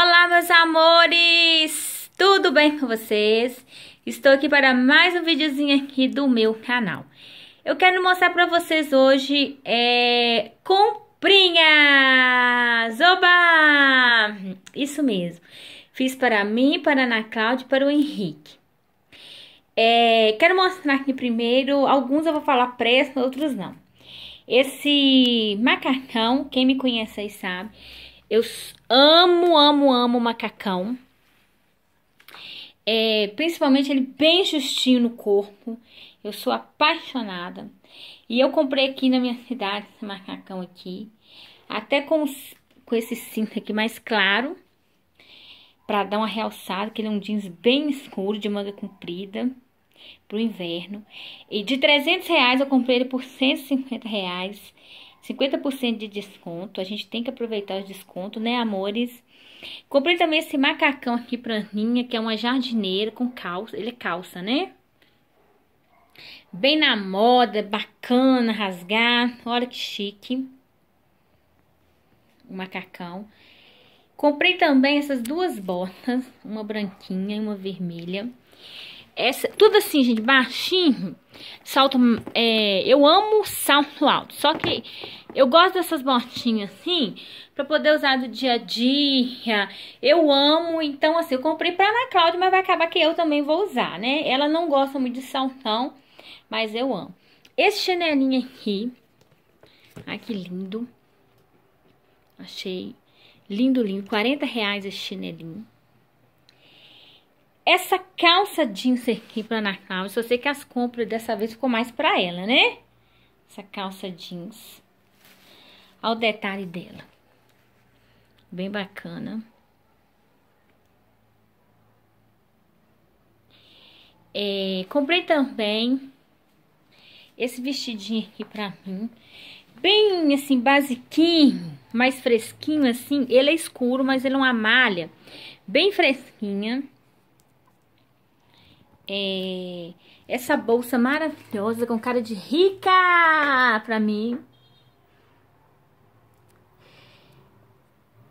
Olá, meus amores! Tudo bem com vocês? Estou aqui para mais um videozinho aqui do meu canal. Eu quero mostrar para vocês hoje é, comprinhas! Oba! Isso mesmo. Fiz para mim, para a Ana Cláudia e para o Henrique. É, quero mostrar aqui primeiro, alguns eu vou falar preço, outros não. Esse macacão, quem me conhece aí sabe eu amo, amo, amo macacão. É, principalmente ele bem justinho no corpo. Eu sou apaixonada. E eu comprei aqui na minha cidade esse macacão aqui. Até com, com esse cinto aqui mais claro. Pra dar uma realçada, que ele é um jeans bem escuro, de manga comprida. Pro inverno. E de 300 reais eu comprei ele por 150 reais. 50% de desconto. A gente tem que aproveitar os desconto, né, amores? Comprei também esse macacão aqui pra Aninha, que é uma jardineira com calça. Ele é calça, né? Bem na moda, bacana, rasgar. Olha que chique. O macacão. Comprei também essas duas botas, uma branquinha e uma vermelha. Essa, tudo assim, gente, baixinho. Salto, é, eu amo salto alto, só que eu gosto dessas botinhas assim, pra poder usar do dia a dia. Eu amo, então assim, eu comprei pra Ana Cláudia, mas vai acabar que eu também vou usar, né? Ela não gosta muito de saltão, mas eu amo. Esse chinelinho aqui, ai que lindo. Achei lindo, lindo. 40 reais esse chinelinho. Essa calça jeans aqui pra Ana eu só sei que as compras dessa vez ficou mais pra ela, né? Essa calça jeans. Olha o detalhe dela. Bem bacana. É, comprei também esse vestidinho aqui pra mim. Bem, assim, basiquinho, mais fresquinho, assim. Ele é escuro, mas ele é uma malha bem fresquinha é, essa bolsa maravilhosa com cara de rica pra mim.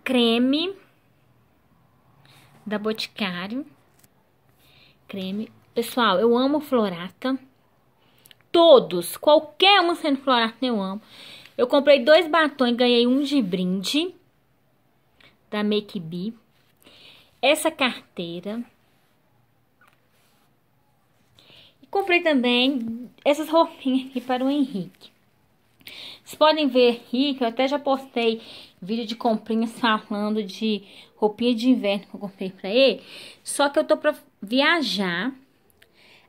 Creme da Boticário. Creme. Pessoal, eu amo Florata. Todos, qualquer um sendo Florata eu amo. Eu comprei dois batons e ganhei um de brinde da Make Bee. Essa carteira comprei também essas roupinhas aqui para o Henrique. Vocês podem ver aqui que eu até já postei vídeo de comprinhas falando de roupinha de inverno que eu comprei para ele. Só que eu tô para viajar.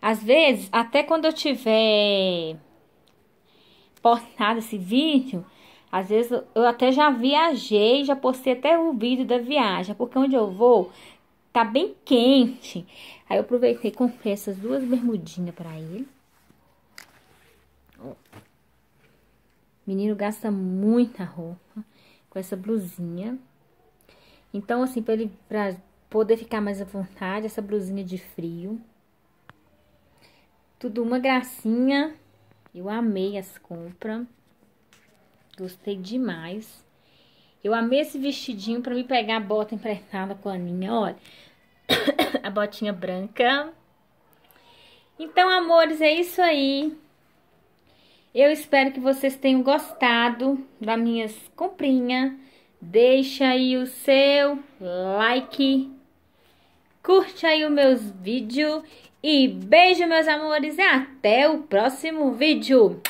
Às vezes, até quando eu tiver postado esse vídeo, às vezes eu até já viajei, já postei até o vídeo da viagem, porque onde eu vou tá bem quente. Aí eu aproveitei e comprei essas duas bermudinhas para ele. Ó. Menino gasta muita roupa com essa blusinha. Então, assim, para ele pra poder ficar mais à vontade, essa blusinha de frio. Tudo uma gracinha. Eu amei as compras. Gostei demais. Eu amei esse vestidinho para me pegar a bota emprestada com a Aninha. Olha, a botinha branca. Então, amores, é isso aí. Eu espero que vocês tenham gostado da minhas comprinha Deixa aí o seu like. Curte aí os meus vídeos. E beijo, meus amores, e até o próximo vídeo.